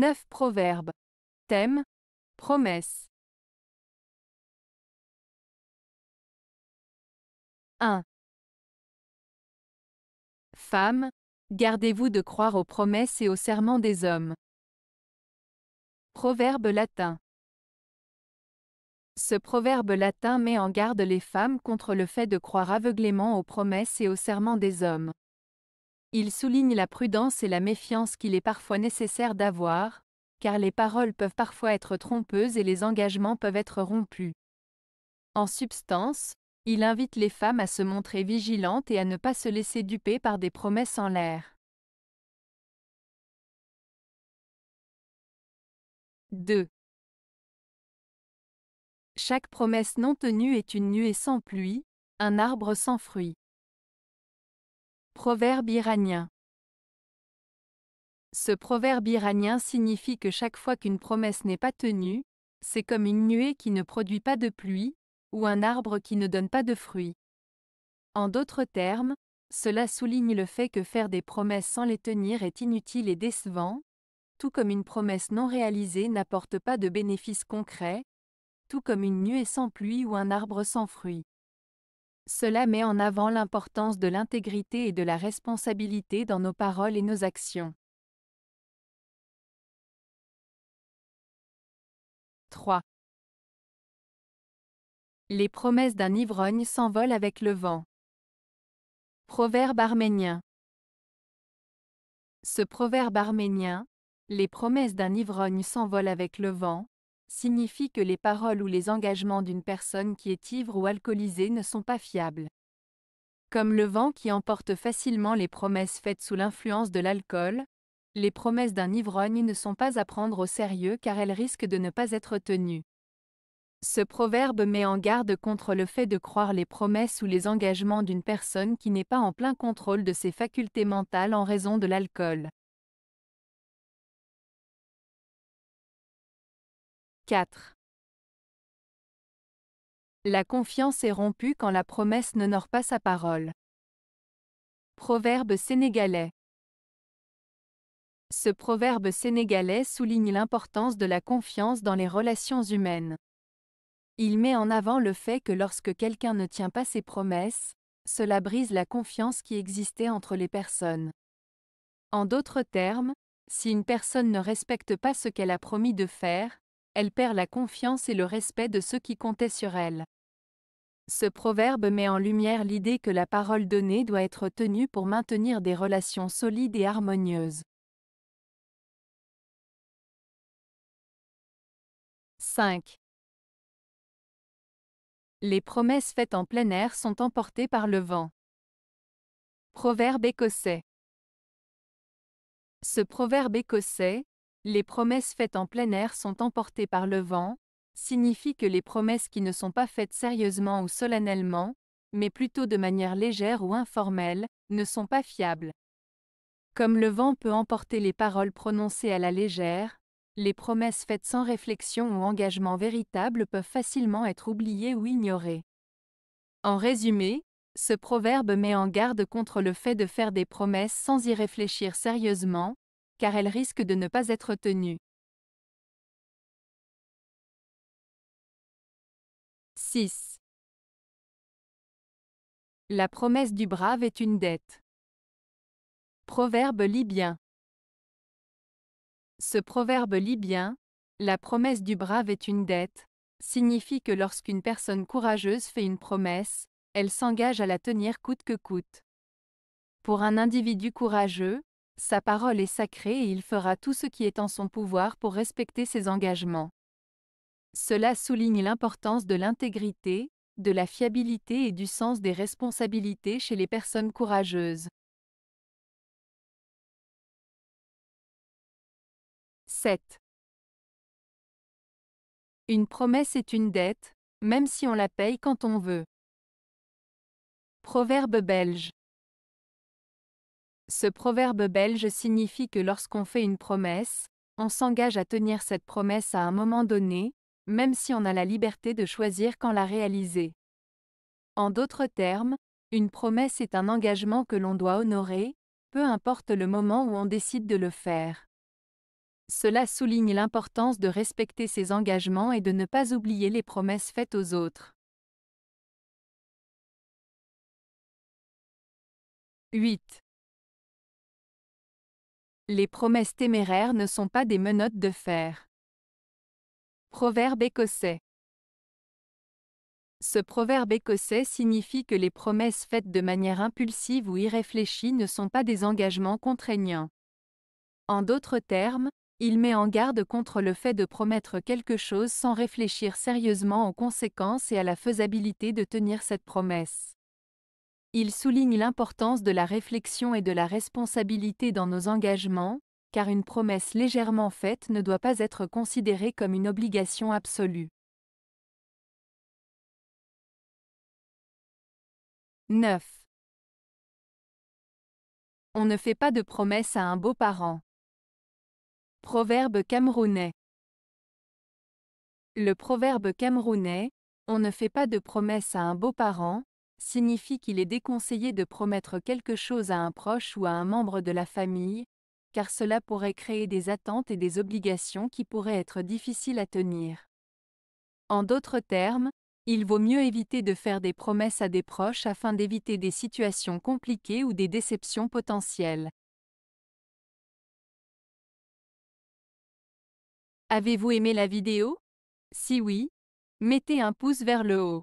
9 proverbes. Thème Promesses. 1. Femmes, gardez-vous de croire aux promesses et aux serments des hommes. Proverbe latin. Ce proverbe latin met en garde les femmes contre le fait de croire aveuglément aux promesses et aux serments des hommes. Il souligne la prudence et la méfiance qu'il est parfois nécessaire d'avoir, car les paroles peuvent parfois être trompeuses et les engagements peuvent être rompus. En substance, il invite les femmes à se montrer vigilantes et à ne pas se laisser duper par des promesses en l'air. 2. Chaque promesse non tenue est une nuée sans pluie, un arbre sans fruit. Proverbe iranien. Ce proverbe iranien signifie que chaque fois qu'une promesse n'est pas tenue, c'est comme une nuée qui ne produit pas de pluie, ou un arbre qui ne donne pas de fruits. En d'autres termes, cela souligne le fait que faire des promesses sans les tenir est inutile et décevant, tout comme une promesse non réalisée n'apporte pas de bénéfices concrets, tout comme une nuée sans pluie ou un arbre sans fruits. Cela met en avant l'importance de l'intégrité et de la responsabilité dans nos paroles et nos actions. 3. Les promesses d'un ivrogne s'envolent avec le vent. Proverbe arménien. Ce proverbe arménien, les promesses d'un ivrogne s'envolent avec le vent, signifie que les paroles ou les engagements d'une personne qui est ivre ou alcoolisée ne sont pas fiables. Comme le vent qui emporte facilement les promesses faites sous l'influence de l'alcool, les promesses d'un ivrogne ne sont pas à prendre au sérieux car elles risquent de ne pas être tenues. Ce proverbe met en garde contre le fait de croire les promesses ou les engagements d'une personne qui n'est pas en plein contrôle de ses facultés mentales en raison de l'alcool. 4. La confiance est rompue quand la promesse n'honore pas sa parole. Proverbe sénégalais. Ce proverbe sénégalais souligne l'importance de la confiance dans les relations humaines. Il met en avant le fait que lorsque quelqu'un ne tient pas ses promesses, cela brise la confiance qui existait entre les personnes. En d'autres termes, si une personne ne respecte pas ce qu'elle a promis de faire, elle perd la confiance et le respect de ceux qui comptaient sur elle. Ce proverbe met en lumière l'idée que la parole donnée doit être tenue pour maintenir des relations solides et harmonieuses. 5. Les promesses faites en plein air sont emportées par le vent. Proverbe écossais. Ce proverbe écossais, les promesses faites en plein air sont emportées par le vent, signifie que les promesses qui ne sont pas faites sérieusement ou solennellement, mais plutôt de manière légère ou informelle, ne sont pas fiables. Comme le vent peut emporter les paroles prononcées à la légère, les promesses faites sans réflexion ou engagement véritable peuvent facilement être oubliées ou ignorées. En résumé, ce proverbe met en garde contre le fait de faire des promesses sans y réfléchir sérieusement, car elle risque de ne pas être tenue. « 6. La promesse du brave est une dette. Proverbe libyen. Ce proverbe libyen, la promesse du brave est une dette, signifie que lorsqu'une personne courageuse fait une promesse, elle s'engage à la tenir coûte que coûte. Pour un individu courageux, sa parole est sacrée et il fera tout ce qui est en son pouvoir pour respecter ses engagements. Cela souligne l'importance de l'intégrité, de la fiabilité et du sens des responsabilités chez les personnes courageuses. 7. Une promesse est une dette, même si on la paye quand on veut. Proverbe belge. Ce proverbe belge signifie que lorsqu'on fait une promesse, on s'engage à tenir cette promesse à un moment donné, même si on a la liberté de choisir quand la réaliser. En d'autres termes, une promesse est un engagement que l'on doit honorer, peu importe le moment où on décide de le faire. Cela souligne l'importance de respecter ses engagements et de ne pas oublier les promesses faites aux autres. 8. Les promesses téméraires ne sont pas des menottes de fer. Proverbe écossais. Ce proverbe écossais signifie que les promesses faites de manière impulsive ou irréfléchie ne sont pas des engagements contraignants. En d'autres termes, il met en garde contre le fait de promettre quelque chose sans réfléchir sérieusement aux conséquences et à la faisabilité de tenir cette promesse. Il souligne l'importance de la réflexion et de la responsabilité dans nos engagements, car une promesse légèrement faite ne doit pas être considérée comme une obligation absolue. 9. On ne fait pas de promesse à un beau-parent. Proverbe camerounais. Le proverbe camerounais, on ne fait pas de promesse à un beau-parent, signifie qu'il est déconseillé de promettre quelque chose à un proche ou à un membre de la famille, car cela pourrait créer des attentes et des obligations qui pourraient être difficiles à tenir. En d'autres termes, il vaut mieux éviter de faire des promesses à des proches afin d'éviter des situations compliquées ou des déceptions potentielles. Avez-vous aimé la vidéo Si oui, mettez un pouce vers le haut.